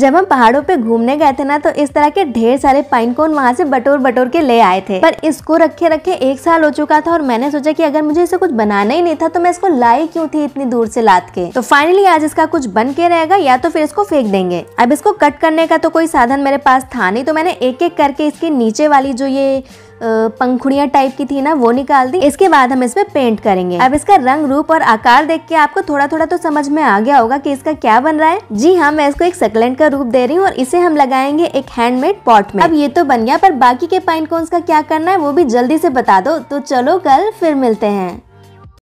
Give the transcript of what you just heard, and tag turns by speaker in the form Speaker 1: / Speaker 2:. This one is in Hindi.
Speaker 1: जब हम पहाड़ों पे घूमने गए थे ना तो इस तरह के ढेर सारे पाइन कोन वहाँ से बटोर बटोर के ले आए थे पर इसको रखे रखे एक साल हो चुका था और मैंने सोचा कि अगर मुझे इसे कुछ बनाना ही नहीं था तो मैं इसको लाई क्यों थी इतनी दूर से लाद के तो फाइनली आज इसका कुछ बन के रहेगा या तो फिर इसको फेंक देंगे अब इसको कट करने का तो कोई साधन मेरे पास था नहीं तो मैंने एक एक करके इसके नीचे वाली जो ये पंखुड़िया टाइप की थी ना वो निकाल दी इसके बाद हम इसमें पेंट करेंगे अब इसका रंग रूप और आकार देख के आपको थोड़ा थोड़ा तो समझ में आ गया होगा कि इसका क्या बन रहा है जी हाँ मैं इसको एक सकलेंट का रूप दे रही हूँ और इसे हम लगाएंगे एक हैंडमेड पॉट में अब ये तो बन गया पर बाकी के पाइन कोन्स का क्या करना है वो भी जल्दी से बता दो तो चलो कल फिर मिलते हैं